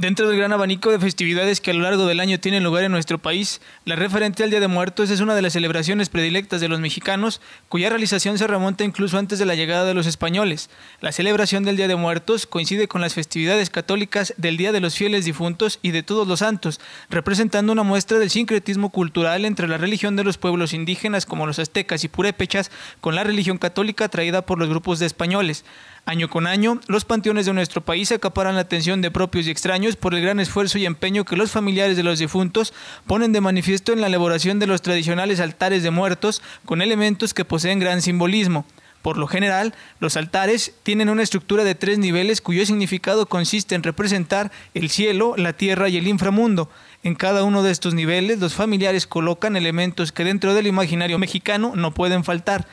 Dentro del gran abanico de festividades que a lo largo del año tienen lugar en nuestro país, la referente al Día de Muertos es una de las celebraciones predilectas de los mexicanos, cuya realización se remonta incluso antes de la llegada de los españoles. La celebración del Día de Muertos coincide con las festividades católicas del Día de los Fieles Difuntos y de Todos los Santos, representando una muestra del sincretismo cultural entre la religión de los pueblos indígenas como los aztecas y purépechas con la religión católica traída por los grupos de españoles. Año con año, los panteones de nuestro país acaparan la atención de propios y extraños por el gran esfuerzo y empeño que los familiares de los difuntos ponen de manifiesto en la elaboración de los tradicionales altares de muertos con elementos que poseen gran simbolismo. Por lo general, los altares tienen una estructura de tres niveles cuyo significado consiste en representar el cielo, la tierra y el inframundo. En cada uno de estos niveles, los familiares colocan elementos que dentro del imaginario mexicano no pueden faltar.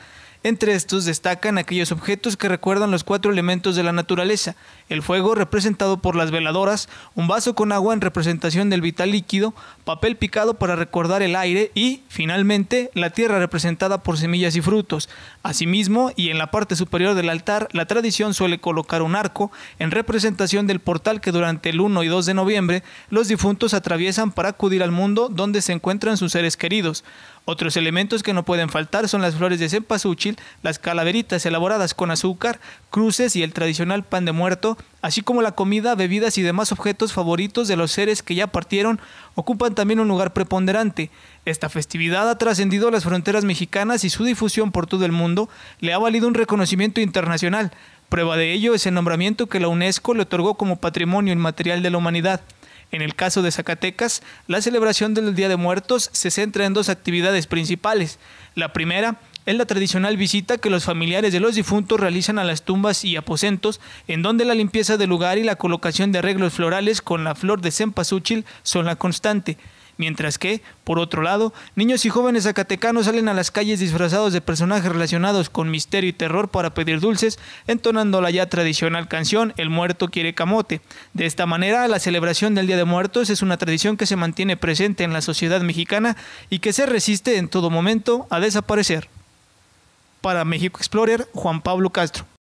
Entre estos destacan aquellos objetos que recuerdan los cuatro elementos de la naturaleza, el fuego representado por las veladoras, un vaso con agua en representación del vital líquido, papel picado para recordar el aire y, finalmente, la tierra representada por semillas y frutos. Asimismo, y en la parte superior del altar, la tradición suele colocar un arco en representación del portal que durante el 1 y 2 de noviembre los difuntos atraviesan para acudir al mundo donde se encuentran sus seres queridos. Otros elementos que no pueden faltar son las flores de cempasúchil, las calaveritas elaboradas con azúcar, cruces y el tradicional pan de muerto, así como la comida, bebidas y demás objetos favoritos de los seres que ya partieron, ocupan también un lugar preponderante. Esta festividad ha trascendido las fronteras mexicanas y su difusión por todo el mundo le ha valido un reconocimiento internacional. Prueba de ello es el nombramiento que la UNESCO le otorgó como Patrimonio Inmaterial de la Humanidad. En el caso de Zacatecas, la celebración del Día de Muertos se centra en dos actividades principales. La primera es la tradicional visita que los familiares de los difuntos realizan a las tumbas y aposentos, en donde la limpieza del lugar y la colocación de arreglos florales con la flor de cempasúchil son la constante. Mientras que, por otro lado, niños y jóvenes zacatecanos salen a las calles disfrazados de personajes relacionados con misterio y terror para pedir dulces, entonando la ya tradicional canción El muerto quiere camote. De esta manera, la celebración del Día de Muertos es una tradición que se mantiene presente en la sociedad mexicana y que se resiste en todo momento a desaparecer. Para México Explorer, Juan Pablo Castro.